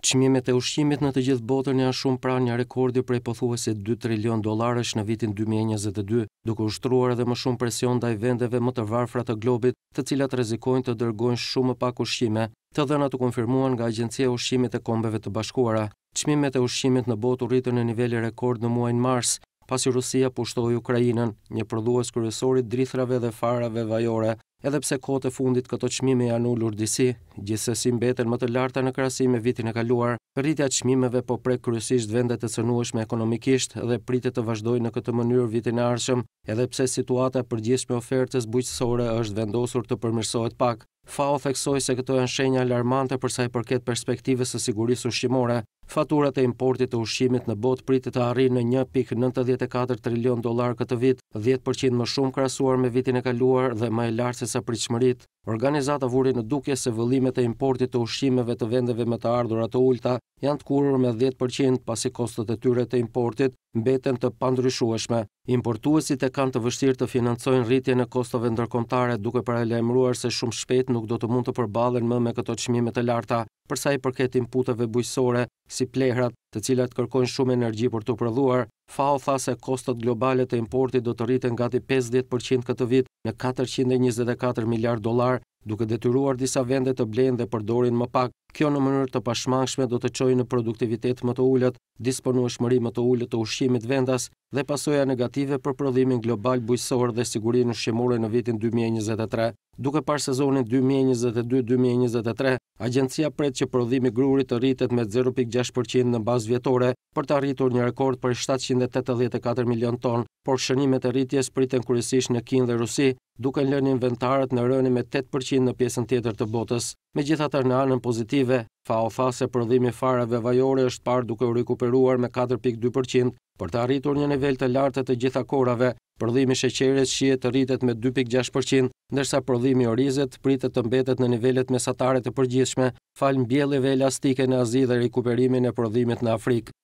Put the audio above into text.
Qmimet e ushqimit në të gjithë botën janë shumë pra një rekordi prej pothuese 2 trilion dolarës në vitin 2022, duke ushtruar edhe më shumë presion dhe i vendeve më të varfra të globit, të cilat rezikojnë të dërgojnë shumë pak ushqime, të dhëna të konfirmuan nga Agencija Ushqimit e Kombeve të Bashkuara. Qmimet e ushqimit në botë rritën në nivelli rekord në muajnë mars, pasi Rusia pushtoi Ukrainën, një prodhues kryesor i drithrave dhe farave vajore. Edhe pse kohët fundit këto çmime janë ulur disi, gjithsesi mbeten më të larta në krahasim me vitin e kaluar. Rritja e çmimeve po prek kryesisht vendet të cënueshme ekonomikisht dhe pritet të vazhdojë në këtë mënyrë vitin e ardhshëm, edhe pse situata e përgjithshme ofertës bujqësore është vendosur të përmirësohet pak. FAO theksoi se këto janë shenja alarmante për sa i përket perspektivës së sigurisë ushqimore, faturat e importit të ushqimit në botë pritet të arrijë në 1.94 trilion dollar këtë vit, 10% më shumë krahasuar me vitin e kaluar dhe më e lartë se sa pritshmërit. Organizata vuri në dukje se vëllimet e importit të ushqimeve të vendeve me të ardhurat të ulta janë të kurur me 10% pasi kostët e tyre të importit mbeten të pandryshueshme. Importuesit e kanë të vështirë të financojnë rritje në kostove ndërkomtare duke paralemruar se shumë shpet nuk do të mund të përbalen më me këto qmime të larta, përsa i përket inputeve bujësore, si plehrat, të cilat kërkojnë shumë energji për të përduar, FAO tha se kostot globalet e importit do të rritën gati 50% këtë vit në 424 miljard dolar duke detyruar disa vende të blejnë dhe përdorin më pak. Kjo në mënyrë të pashmangshme do të qojnë në produktivitet më të ullët, disponu e shmëri më të ullët të ushqimit vendas dhe pasoja negative për prodhimin global bujësor dhe sigurinë në shqimore në vitin 2023. Duke parë sezonin 2022-2023, agjencia pret që prodhimi i grurit të rritet me 0.6% në bazë vjetore për të arritur një rekord për 784 milion tonë, por shënimet e rritjes priten kryesisht në Kinë dhe Rusi, duke lënë inventarët në rëni me 8% në pjesën tjetër të botës. Megjithatë, në anën pozitive, FAO-fa se prodhimi i farave vajore është parë duke u rikuperuar me 4.2%. Për të arritur një nivel të lartë të gjitha korave, prodhimi sheqeres shihet të rritet me 2.6%, ndërsa prodhimi orizet pritet të mbetet në nivelet mesatare të përgjithshme, falë mbjellive elastike në azi dhe rikuperimin e prodhimit në Afrikë.